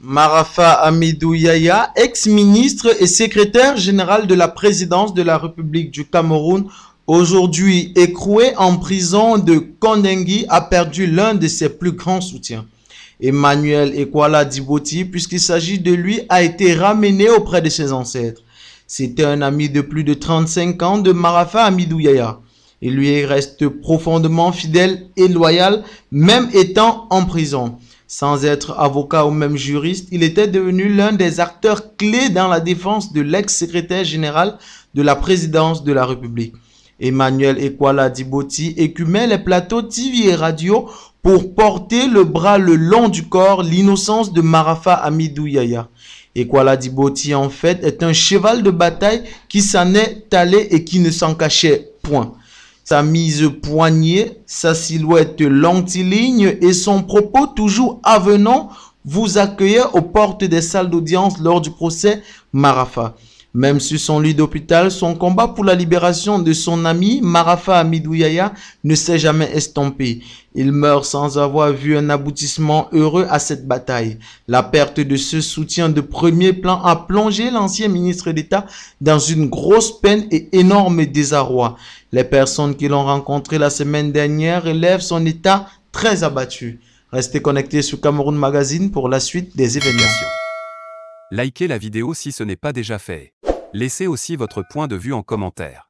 Marafa Amidou ex-ministre et secrétaire général de la présidence de la République du Cameroun, aujourd'hui écroué en prison de Kondengui, a perdu l'un de ses plus grands soutiens. Emmanuel Ekwala Diboti, puisqu'il s'agit de lui, a été ramené auprès de ses ancêtres. C'était un ami de plus de 35 ans de Marafa Amidou Yaya. Il lui reste profondément fidèle et loyal, même étant en prison. Sans être avocat ou même juriste, il était devenu l'un des acteurs clés dans la défense de l'ex-secrétaire général de la présidence de la République. Emmanuel Ekwala Diboti écumait les plateaux TV et radio pour porter le bras le long du corps l'innocence de Marafa Amidou Yaya. Ekwala en fait, est un cheval de bataille qui s'en est allé et qui ne s'en cachait point sa mise poignée, sa silhouette lentiligne et son propos toujours avenant vous accueillir aux portes des salles d'audience lors du procès Marafa. Même sur son lit d'hôpital, son combat pour la libération de son ami Marafa Amidouyaya ne s'est jamais estompé. Il meurt sans avoir vu un aboutissement heureux à cette bataille. La perte de ce soutien de premier plan a plongé l'ancien ministre d'État dans une grosse peine et énorme désarroi. Les personnes qui l'ont rencontré la semaine dernière élèvent son état très abattu. Restez connectés sur Cameroun Magazine pour la suite des événements. Likez la vidéo si ce n'est pas déjà fait. Laissez aussi votre point de vue en commentaire.